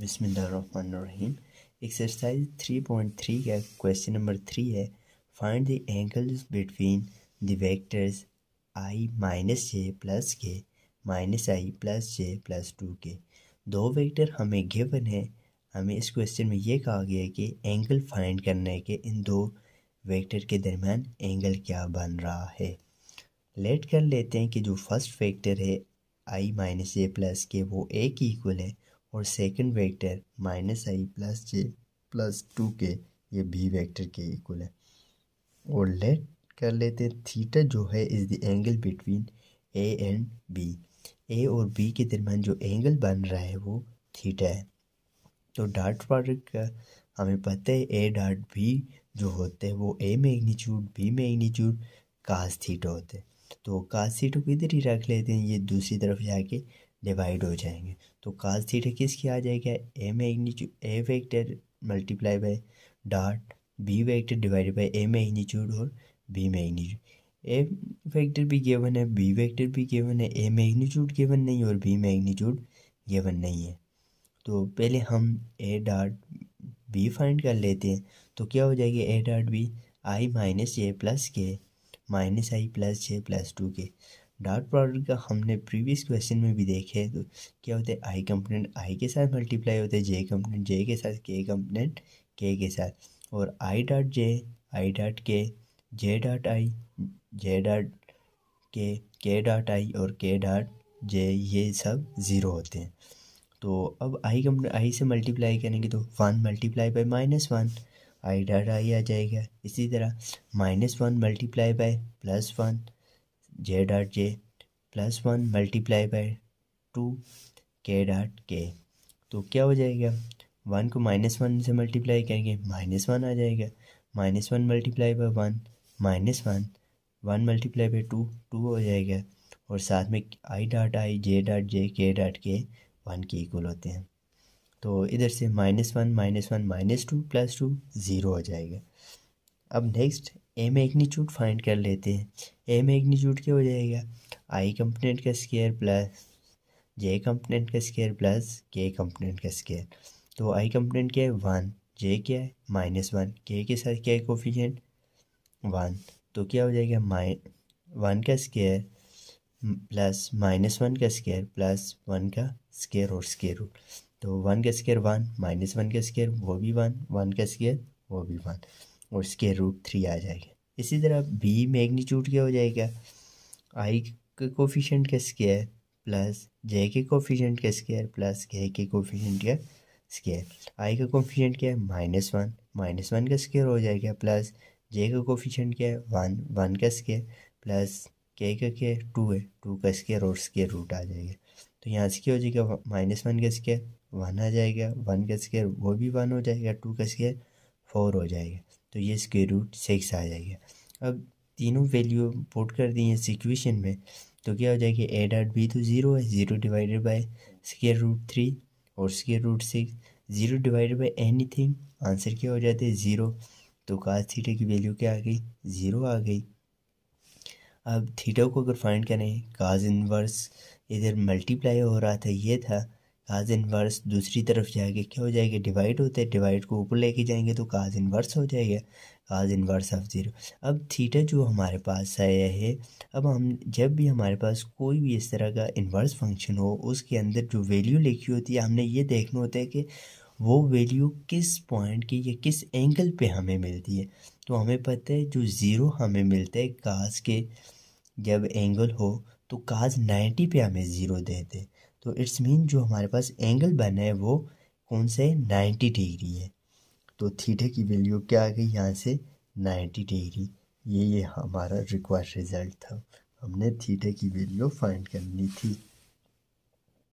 बिस्मिल्लाहिर्रहमानिर्रहीम एक्सरसाइज 3.3 का question number three है find the angles between the vectors I minus J plus K minus I plus J plus two K दो vector हमें given है हमें इस क्वेश्चन में ये कहा गया है कि एंगल फाइंड करना है कि इन दो वेक्टर के दरमियान एंगल क्या बन रहा है लेट कर लेते हैं कि जो फर्स्ट वेक्टर है आई माइनस जे प्लस के वो ए की इक्वल है और second vector minus I plus J plus two K ये भी वेक्टर के इक्वल है और लेट कर लेते हैं थीटा जो है is the angle between A and B A और बी के दरमियान जो एंगल बन रहा है वो थीटा है तो डॉट प्रोडक्ट का हमें पता है ए डॉट बी जो होते हैं वो A magnitude B magnitude cos theta होते हैं तो कास थीटा को इधर ही रख लेते हैं ये दूसरी तरफ जाके डिवाइड हो जाएंगे तो काज थीटा किसकी आ जाएगा A magnitude A vector multiply by dot B vector divide by A magnitude और बी मैग्नीट्यूड ए वेक्टर भी गेवन है बी वेक्टर भी गेवन है ए मैग्नीट्यूड गेवन नहीं और बी मैग्नीट्यूड गेवन नहीं है तो पहले हम ए डॉट बी फाइंड कर लेते हैं तो क्या हो जाएगा A dot B I minus A plus K minus I plus J plus two K dot product का हमने प्रीवियस क्वेश्चन में भी देखे तो क्या होता है आई कंपोनेंट आई के साथ मल्टीप्लाई होते हैं जे कंपोनेंट जे के साथ के कंपोनेंट के के साथ और I dot J I dot के J dot I J dot के के डॉट आई और के डॉट जे ये सब ज़ीरो होते हैं तो अब आई कंपोनेंट आई से मल्टीप्लाई करेंगे तो one multiply by minus one I dot I आ जाएगा इसी तरह minus one multiply by plus one J dot J plus one multiply by two K dot K तो क्या हो जाएगा वन को माइनस वन से मल्टीप्लाई करेंगे माइनस वन आ जाएगा minus one multiply by one minus one one multiply by two two हो जाएगा और साथ में आई डॉट आई जे डॉट जे के डॉट के वन के इक्वल होते हैं तो इधर से minus one minus one minus two plus two zero हो जाएगा अब नेक्स्ट ए मैग्नीट्यूड फाइंड कर लेते हैं ए मैग्नीट्यूड क्या हो जाएगा आई कंपोनेंट का स्केयर प्लस जे कंपोनेंट का स्केयर प्लस के कंपोनेंट का स्केयर तो आई कंपोनेंट क्या है वन जे क्या है माइनस वन के के साथ क्या है कोफिशेंट वन तो क्या हो जाएगा माइ वन का स्केयर प्लस माइनस वन का स्केयर प्लस वन का स्केयर और स्केयर रूट तो वन का स्केयर वन माइनस वन का स्केयर वो भी वन वन का स्केयर वो भी वन और इसके रूट थ्री आ जाएगा इसी तरह बी मैग्नीट्यूड क्या हो जाएगा आई के कोफिशेंट का स्केयर प्लस जे के कोफिशेंट का स्केयर प्लस के के कोफिशेंट का स्केयर आई का कोफिशेंट क्या है माइनस वन माइनस वन का स्केयर हो जाएगा प्लस जे का कोफिशेंट क्या है वन वन का स्केयर प्लस के का क्या है टू है टू का स्केयर और स्केयर रूट आ जाएगा तो यहाँ से क्या हो जाएगा माइनस वन का स्केयर वन आ जाएगा वन का स्केयर वो भी वन हो जाएगा टू का स्केयर फोर हो जाएगा तो ये इसके रूट सिक्स आ जाएगा अब तीनों वैल्यू पोट कर दी है सिक्वेशन में तो क्या हो जाएगा ए डॉट बी तो ज़ीरो है zero divided by square root three और square root six zero divided by anything answer क्या हो जाता है ज़ीरो तो काज थीटा की वैल्यू क्या आ गई ज़ीरो आ गई अब थीटा को अगर फाइंड करें काज इनवर्स इधर मल्टीप्लाई हो रहा था ये था काज इनवर्स दूसरी तरफ जाएगा क्या हो जाएगा डिवाइड होते हैं डिवाइड को ऊपर लेके जाएंगे तो काज इनवर्स हो जाएगा काज इनवर्स ऑफ ज़ीरो अब थीटा जो हमारे पास आया है अब हम जब भी हमारे पास कोई भी इस तरह का इनवर्स फंक्शन हो उसके अंदर जो वैल्यू लिखी होती है हमने ये देखना होता है कि वो वैल्यू किस पॉइंट की या किस एंगल पे हमें मिलती है तो हमें पता है जो ज़ीरो हमें मिलता है काज के जब एंगल हो तो काज नाइन्टी पे हमें ज़ीरो देते हैं तो इट्स मीन जो हमारे पास एंगल बना है वो कौन से नाइन्टी डिग्री है तो थीटे की वैल्यू क्या आ गई यहाँ से नाइन्टी डिग्री ये ये हमारा रिक्वायर्ड रिज़ल्ट था हमने थीटे की वैल्यू फाइंड करनी थी